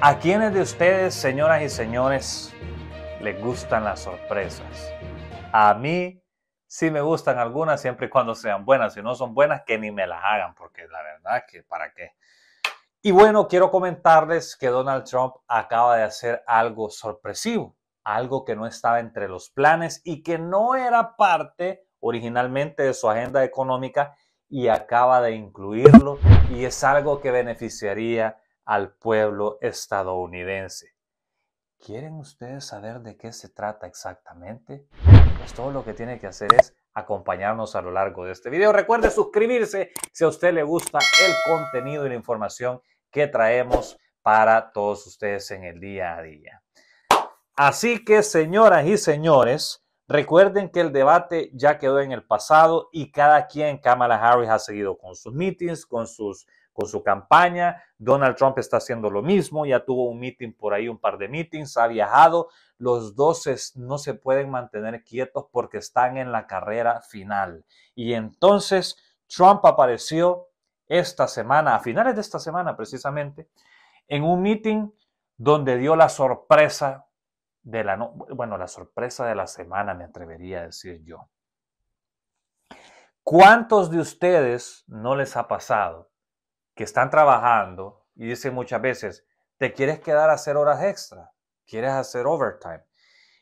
¿A quiénes de ustedes, señoras y señores, les gustan las sorpresas? A mí sí me gustan algunas siempre y cuando sean buenas. Si no son buenas, que ni me las hagan, porque la verdad que para qué. Y bueno, quiero comentarles que Donald Trump acaba de hacer algo sorpresivo, algo que no estaba entre los planes y que no era parte originalmente de su agenda económica y acaba de incluirlo y es algo que beneficiaría al pueblo estadounidense. ¿Quieren ustedes saber de qué se trata exactamente? Pues todo lo que tiene que hacer es acompañarnos a lo largo de este video. Recuerde suscribirse si a usted le gusta el contenido y la información que traemos para todos ustedes en el día a día. Así que, señoras y señores, Recuerden que el debate ya quedó en el pasado y cada quien, Kamala Harris, ha seguido con sus meetings, con, sus, con su campaña. Donald Trump está haciendo lo mismo, ya tuvo un meeting por ahí, un par de meetings, ha viajado. Los dos no se pueden mantener quietos porque están en la carrera final. Y entonces Trump apareció esta semana, a finales de esta semana precisamente, en un meeting donde dio la sorpresa de la, bueno, la sorpresa de la semana, me atrevería a decir yo. ¿Cuántos de ustedes no les ha pasado que están trabajando y dicen muchas veces, te quieres quedar a hacer horas extra, quieres hacer overtime?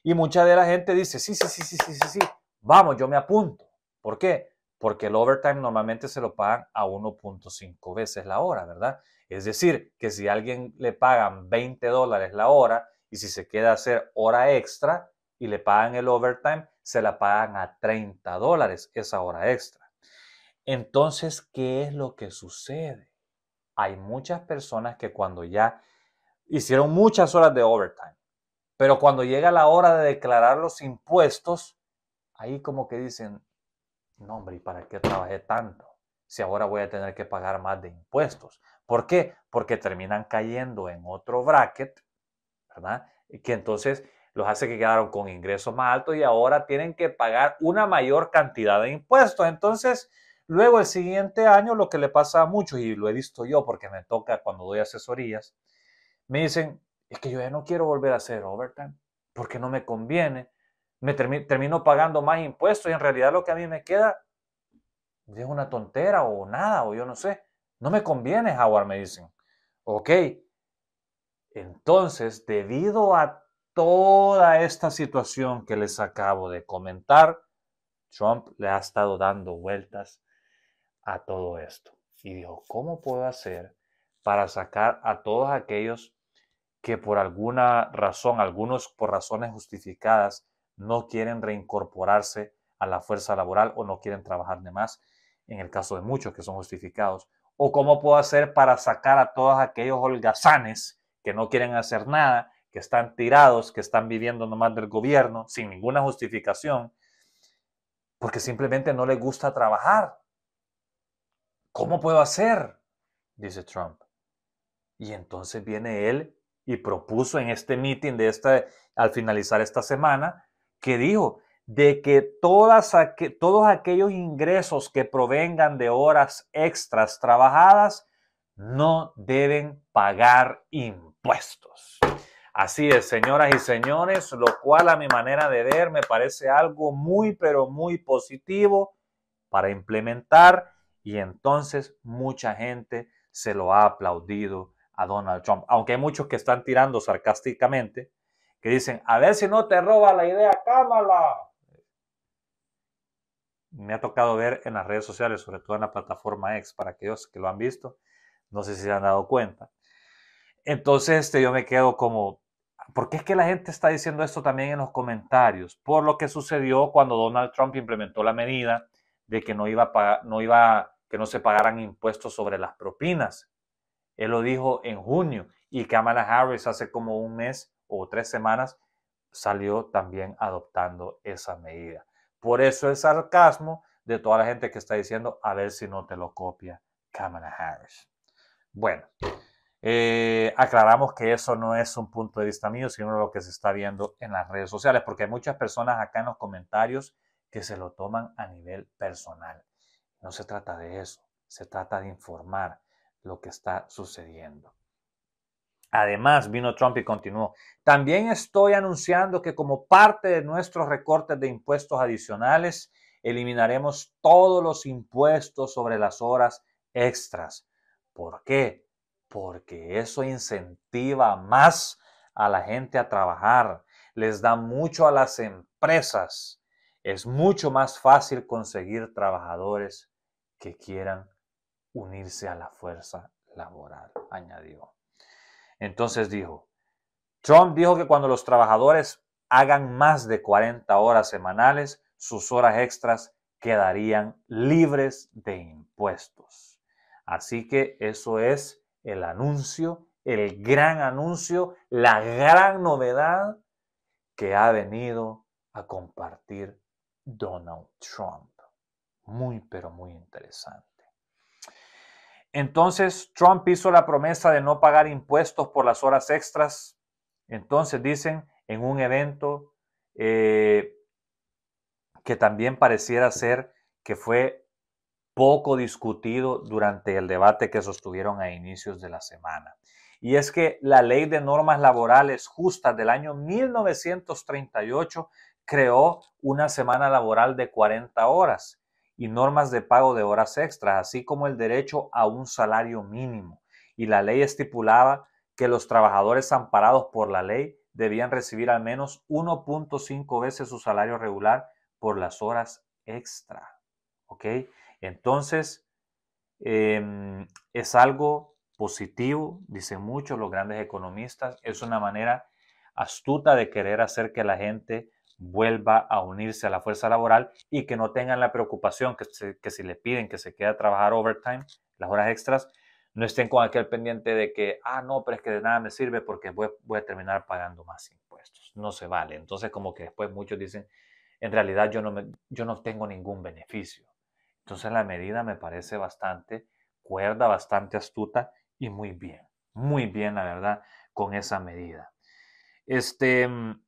Y mucha de la gente dice, sí, sí, sí, sí, sí, sí, sí, vamos, yo me apunto. ¿Por qué? Porque el overtime normalmente se lo pagan a 1.5 veces la hora, ¿verdad? Es decir, que si alguien le pagan 20 dólares la hora, y si se queda a hacer hora extra y le pagan el overtime, se la pagan a 30 dólares esa hora extra. Entonces, ¿qué es lo que sucede? Hay muchas personas que cuando ya hicieron muchas horas de overtime, pero cuando llega la hora de declarar los impuestos, ahí como que dicen, no hombre, ¿y para qué trabajé tanto? Si ahora voy a tener que pagar más de impuestos. ¿Por qué? Porque terminan cayendo en otro bracket ¿verdad? Que entonces los hace que quedaron con ingresos más altos y ahora tienen que pagar una mayor cantidad de impuestos. Entonces, luego el siguiente año lo que le pasa a muchos, y lo he visto yo porque me toca cuando doy asesorías, me dicen, es que yo ya no quiero volver a hacer overtime porque no me conviene, me termino, termino pagando más impuestos y en realidad lo que a mí me queda es una tontera o nada, o yo no sé, no me conviene, Howard, me dicen. Ok, entonces, debido a toda esta situación que les acabo de comentar, Trump le ha estado dando vueltas a todo esto. Y dijo, ¿cómo puedo hacer para sacar a todos aquellos que por alguna razón, algunos por razones justificadas, no quieren reincorporarse a la fuerza laboral o no quieren trabajar de más, en el caso de muchos que son justificados? ¿O cómo puedo hacer para sacar a todos aquellos holgazanes que no quieren hacer nada, que están tirados, que están viviendo nomás del gobierno, sin ninguna justificación, porque simplemente no les gusta trabajar. ¿Cómo puedo hacer? Dice Trump. Y entonces viene él y propuso en este meeting de esta, al finalizar esta semana, que dijo de que todas todos aquellos ingresos que provengan de horas extras trabajadas no deben pagar impuestos puestos, Así es, señoras y señores, lo cual a mi manera de ver me parece algo muy, pero muy positivo para implementar y entonces mucha gente se lo ha aplaudido a Donald Trump, aunque hay muchos que están tirando sarcásticamente, que dicen, a ver si no te roba la idea cámala. Me ha tocado ver en las redes sociales, sobre todo en la plataforma X, para aquellos que lo han visto, no sé si se han dado cuenta, entonces este, yo me quedo como, ¿por qué es que la gente está diciendo esto también en los comentarios? Por lo que sucedió cuando Donald Trump implementó la medida de que no iba no iba, que no se pagaran impuestos sobre las propinas. Él lo dijo en junio y Kamala Harris hace como un mes o tres semanas salió también adoptando esa medida. Por eso el sarcasmo de toda la gente que está diciendo, a ver si no te lo copia Kamala Harris. Bueno, eh, aclaramos que eso no es un punto de vista mío, sino lo que se está viendo en las redes sociales, porque hay muchas personas acá en los comentarios que se lo toman a nivel personal. No se trata de eso, se trata de informar lo que está sucediendo. Además, vino Trump y continuó. También estoy anunciando que como parte de nuestros recortes de impuestos adicionales, eliminaremos todos los impuestos sobre las horas extras. ¿Por qué? porque eso incentiva más a la gente a trabajar, les da mucho a las empresas. Es mucho más fácil conseguir trabajadores que quieran unirse a la fuerza laboral, añadió. Entonces dijo, Trump dijo que cuando los trabajadores hagan más de 40 horas semanales, sus horas extras quedarían libres de impuestos. Así que eso es el anuncio, el gran anuncio, la gran novedad que ha venido a compartir Donald Trump. Muy, pero muy interesante. Entonces, Trump hizo la promesa de no pagar impuestos por las horas extras. Entonces, dicen en un evento eh, que también pareciera ser que fue poco discutido durante el debate que sostuvieron a inicios de la semana. Y es que la Ley de Normas Laborales Justas del año 1938 creó una semana laboral de 40 horas y normas de pago de horas extras, así como el derecho a un salario mínimo. Y la ley estipulaba que los trabajadores amparados por la ley debían recibir al menos 1.5 veces su salario regular por las horas extra. ¿Ok? Entonces, em, es algo positivo, dicen muchos los grandes economistas, es una manera astuta de querer hacer que la gente vuelva a unirse a la fuerza laboral y que no tengan la preocupación que, si le piden que se quede a trabajar overtime, las horas extras, no estén con aquel pendiente de que, ah, no, pero es que de nada me sirve porque voy, a terminar pagando más impuestos. No se vale. Entonces, como que después muchos dicen, en realidad yo no, yo no tengo ningún beneficio. Entonces la medida me parece bastante cuerda, bastante astuta y muy bien, muy bien la verdad con esa medida. Este, mm,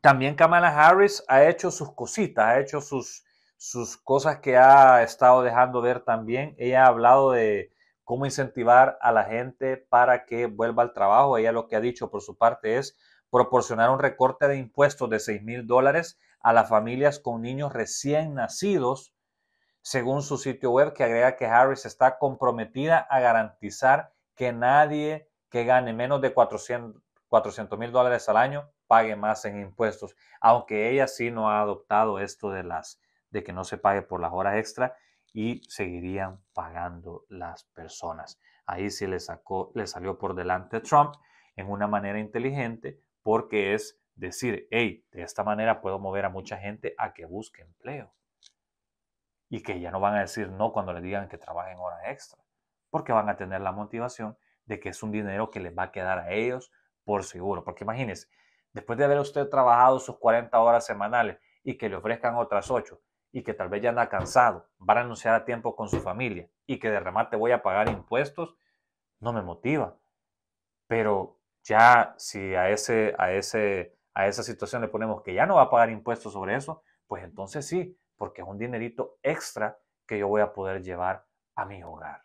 también Kamala Harris ha hecho sus cositas, ha hecho sus, sus cosas que ha estado dejando ver también. Ella ha hablado de cómo incentivar a la gente para que vuelva al trabajo. Ella lo que ha dicho por su parte es proporcionar un recorte de impuestos de 6 mil dólares a las familias con niños recién nacidos según su sitio web, que agrega que Harris está comprometida a garantizar que nadie que gane menos de 400 mil dólares al año pague más en impuestos, aunque ella sí no ha adoptado esto de las de que no se pague por las horas extra y seguirían pagando las personas. Ahí sí le sacó, le salió por delante Trump en una manera inteligente porque es decir, hey, de esta manera puedo mover a mucha gente a que busque empleo y que ya no van a decir no cuando le digan que trabajen horas extra, porque van a tener la motivación de que es un dinero que les va a quedar a ellos por seguro. Porque imagínense, después de haber usted trabajado sus 40 horas semanales y que le ofrezcan otras 8 y que tal vez ya anda cansado, van a renunciar a tiempo con su familia y que de remate voy a pagar impuestos, no me motiva. Pero ya si a, ese, a, a esa situación le ponemos que ya no va a pagar impuestos sobre eso, pues entonces sí, porque es un dinerito extra que yo voy a poder llevar a mi hogar.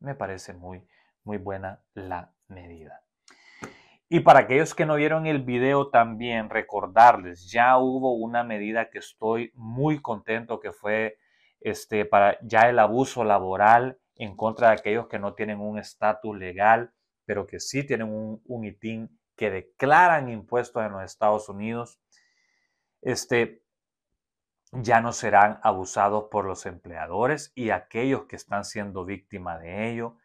Me parece muy, muy buena la medida. Y para aquellos que no vieron el video también, recordarles, ya hubo una medida que estoy muy contento que fue este, para ya el abuso laboral en contra de aquellos que no tienen un estatus legal, pero que sí tienen un, un ITIN, que declaran impuestos en los Estados Unidos. Este, ya no serán abusados por los empleadores y aquellos que están siendo víctimas de ello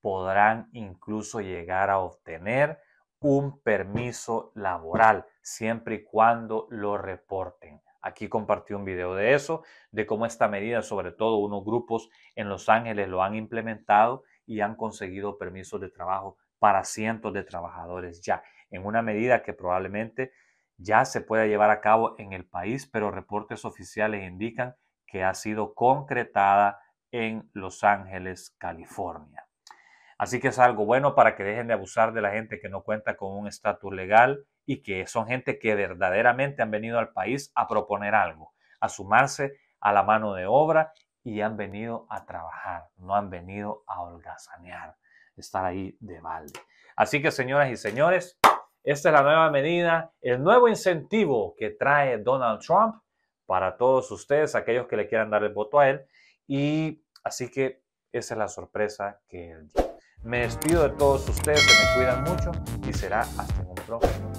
podrán incluso llegar a obtener un permiso laboral siempre y cuando lo reporten. Aquí compartí un video de eso, de cómo esta medida, sobre todo unos grupos en Los Ángeles lo han implementado y han conseguido permisos de trabajo para cientos de trabajadores ya, en una medida que probablemente ya se puede llevar a cabo en el país, pero reportes oficiales indican que ha sido concretada en Los Ángeles, California. Así que es algo bueno para que dejen de abusar de la gente que no cuenta con un estatus legal y que son gente que verdaderamente han venido al país a proponer algo, a sumarse a la mano de obra y han venido a trabajar, no han venido a holgazanear, estar ahí de balde. Así que señoras y señores, esta es la nueva medida, el nuevo incentivo que trae Donald Trump para todos ustedes, aquellos que le quieran dar el voto a él. Y así que esa es la sorpresa que Me despido de todos ustedes, se me cuidan mucho y será hasta un próximo